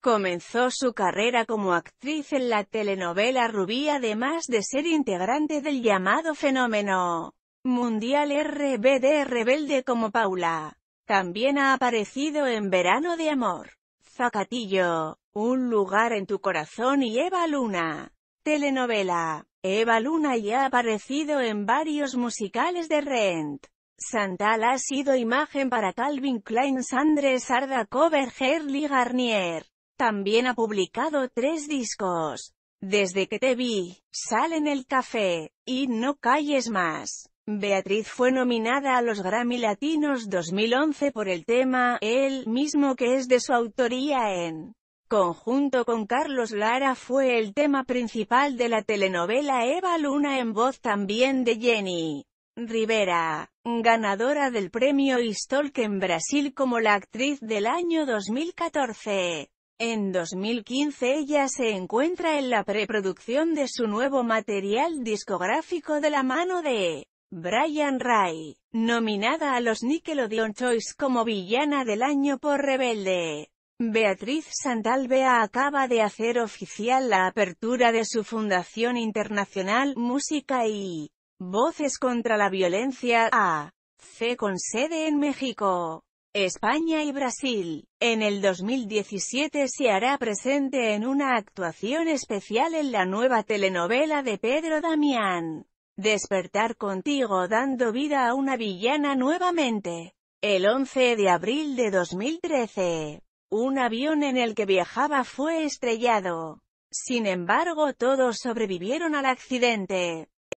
Comenzó su carrera como actriz en la telenovela Rubí además de ser integrante del llamado fenómeno mundial RBD Rebelde como Paula. También ha aparecido en Verano de Amor, Zacatillo, Un lugar en tu corazón y Eva Luna. Telenovela. Eva Luna ya ha aparecido en varios musicales de Rent. Santal ha sido imagen para Calvin Klein Sandre Sarda, Cover Herli Garnier. También ha publicado tres discos. Desde que te vi, sal en el café, y no calles más. Beatriz fue nominada a los Grammy Latinos 2011 por el tema, el mismo que es de su autoría en conjunto con Carlos Lara fue el tema principal de la telenovela Eva Luna en voz también de Jenny Rivera, ganadora del premio Istolk en Brasil como la actriz del año 2014. En 2015 ella se encuentra en la preproducción de su nuevo material discográfico de la mano de Brian Ray, nominada a los Nickelodeon Choice como villana del año por Rebelde. Beatriz Santalvea acaba de hacer oficial la apertura de su Fundación Internacional Música y Voces contra la Violencia A. C con sede en México. España y Brasil. En el 2017 se hará presente en una actuación especial en la nueva telenovela de Pedro Damián, Despertar contigo dando vida a una villana nuevamente. El 11 de abril de 2013, un avión en el que viajaba fue estrellado. Sin embargo todos sobrevivieron al accidente.